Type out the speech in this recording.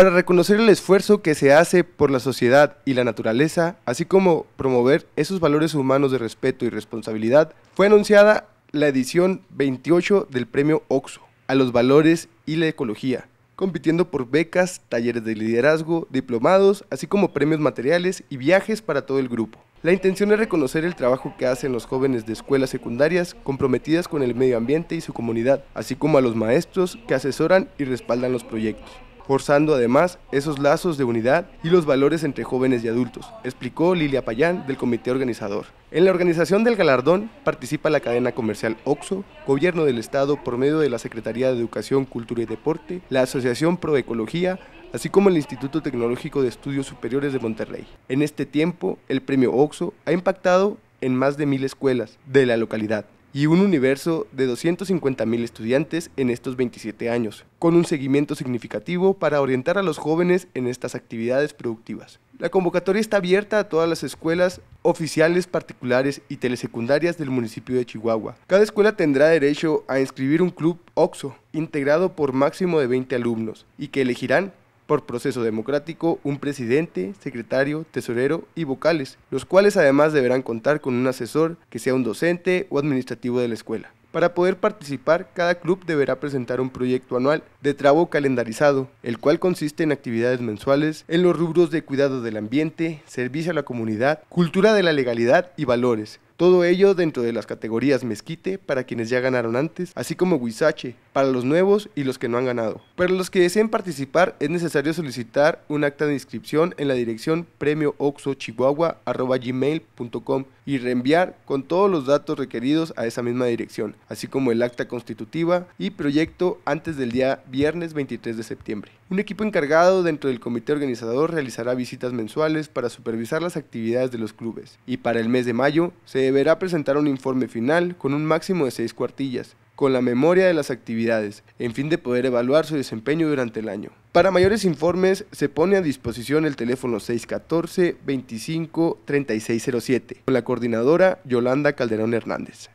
para reconocer el esfuerzo que se hace por la sociedad y la naturaleza, así como promover esos valores humanos de respeto y responsabilidad, fue anunciada la edición 28 del Premio OXO a los valores y la ecología, compitiendo por becas, talleres de liderazgo, diplomados, así como premios materiales y viajes para todo el grupo. La intención es reconocer el trabajo que hacen los jóvenes de escuelas secundarias comprometidas con el medio ambiente y su comunidad, así como a los maestros que asesoran y respaldan los proyectos forzando además esos lazos de unidad y los valores entre jóvenes y adultos, explicó Lilia Payán del comité organizador. En la organización del galardón participa la cadena comercial OXO, Gobierno del Estado por medio de la Secretaría de Educación, Cultura y Deporte, la Asociación Proecología, así como el Instituto Tecnológico de Estudios Superiores de Monterrey. En este tiempo, el premio OXO ha impactado en más de mil escuelas de la localidad y un universo de 250.000 estudiantes en estos 27 años, con un seguimiento significativo para orientar a los jóvenes en estas actividades productivas. La convocatoria está abierta a todas las escuelas oficiales, particulares y telesecundarias del municipio de Chihuahua. Cada escuela tendrá derecho a inscribir un club OXO, integrado por máximo de 20 alumnos, y que elegirán por proceso democrático un presidente, secretario, tesorero y vocales, los cuales además deberán contar con un asesor que sea un docente o administrativo de la escuela. Para poder participar, cada club deberá presentar un proyecto anual de trabajo calendarizado, el cual consiste en actividades mensuales en los rubros de cuidado del ambiente, servicio a la comunidad, cultura de la legalidad y valores. Todo ello dentro de las categorías mezquite para quienes ya ganaron antes, así como huizache para los nuevos y los que no han ganado. Para los que deseen participar es necesario solicitar un acta de inscripción en la dirección premiooxochihuahua.gmail.com y reenviar con todos los datos requeridos a esa misma dirección, así como el acta constitutiva y proyecto antes del día viernes 23 de septiembre. Un equipo encargado dentro del comité organizador realizará visitas mensuales para supervisar las actividades de los clubes y para el mes de mayo se deberá presentar un informe final con un máximo de seis cuartillas con la memoria de las actividades, en fin de poder evaluar su desempeño durante el año. Para mayores informes se pone a disposición el teléfono 614-25-3607 con la coordinadora Yolanda Calderón Hernández.